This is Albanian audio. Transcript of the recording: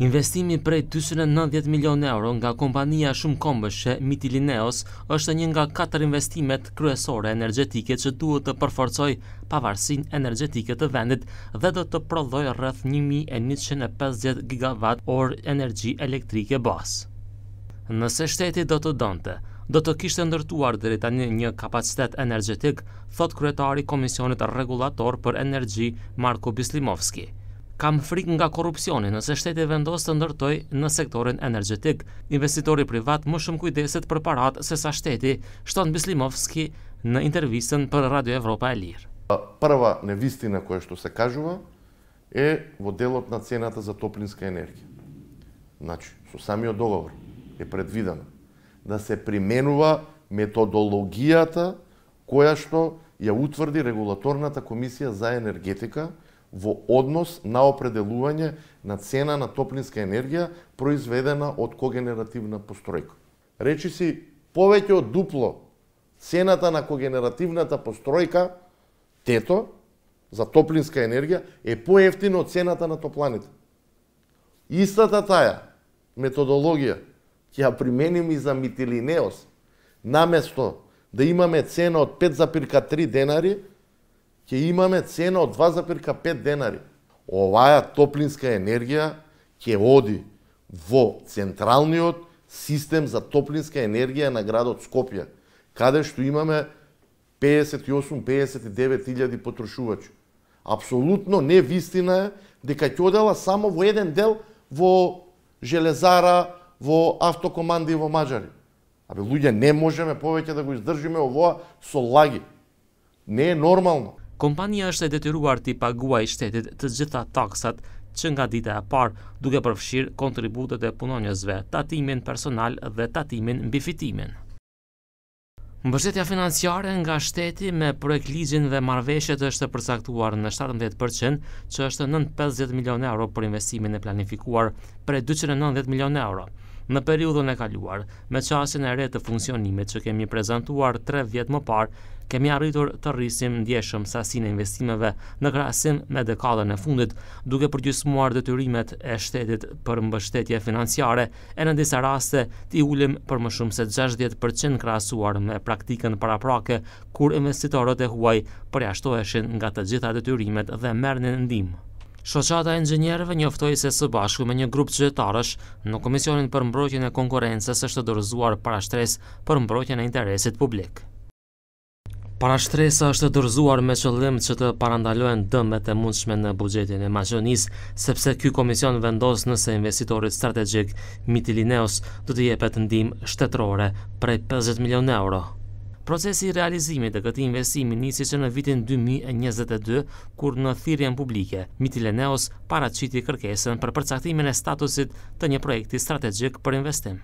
Investimi prej 290 milion euro nga kompania shumë kombëshe Mitilineos është një nga 4 investimet kryesore energetike që duhet të përforcoj pavarsin energetike të vendit dhe do të prodhoj rrëth 1150 gigawatt orë energji elektrike bas. Nëse shteti do të donte, do të kishtë ndërtuar dhe tani një kapacitet energetik, thot kryetari Komisionit Regulator për Energji Marko Bislimovski. камфрик nga korrupsioni nëse shteti vendos të ndërtoj në sektorin energjetik. Investitori privat më shumë kujdeset për се se sa shteti, Бислимовски на në intervistën Радио Европа Evropa e Lirë. Прва невистина која што се кажува е во делот на цената за топлинска енергија. Значи, со самиот договор е предвидено да се применува методологијата која што ја утврди регулаторната комисија за енергетика во однос на определување на цена на топлинска енергија произведена од когенеративна постројка. Речи си, повеќе од дупло цената на когенеративната постројка, тето, за топлинска енергија, е поевтина од цената на топланите. Истата таја методологија ќе ја примениме и за митилинеос. Наместо да имаме цена од 5,3 денари, ќе имаме цена од 2,5 денари. Оваа топлинска енергија ќе оди во централниот систем за топлинска енергија на градот Скопје, каде што имаме 58-59 тилјади потрошувачи. Апсолутно не вистина е дека ќе одела само во еден дел во Железара, во автокоманди и во Маджари. Абе, луѓе, не можеме повеќе да го издржиме овоа со лаги. Не е нормално. Kompania është e detyruar të i paguaj shtetit të gjitha taksat që nga dita e parë duke përfshirë kontributet e punonjësve, tatimin personal dhe tatimin bifitimin. Mbështetja financiare nga shteti me projekt ligjin dhe marveshet është përsaktuar në 17%, që është 950 milion euro për investimin e planifikuar për 290 milion euro në periudhën e kaluar, me qasin e re të funksionimit që kemi prezentuar 3 vjetë më parë, kemi arritur të rrisim ndjeshëm sasin e investimeve në krasim me dekadën e fundit, duke përgjysmuar detyrimet e shtetit për mbështetje financiare, e në disa raste t'i ulim për më shumë se 60% krasuar me praktikën paraprake, kur investitorët e huaj përjashtoheshin nga të gjitha detyrimet dhe mernin ndimë. Shoqata e inxhinierëve njoftoi se së bashku me një grup qytetarësh në Komisionin për mbrojtjen e konkurrencës është dorëzuar parashtres për mbrojtjen e interesit publik. Parashtresa është dorëzuar me qëllim që të parandalojnë dëmet e mundshme në buxhetin e maqionis, sepse ky komision vendos nëse investitorit strategjik Mitilineos do të jepet ndihmë shtetërore prej 50 milionë euro. Procesi i realizimit të këtij investimi nisi që në vitin 2022, kur në thirrjen publike Mitileneos paraqiti kërkesën për përcaktimin e statusit të një projekti strategjik për investim.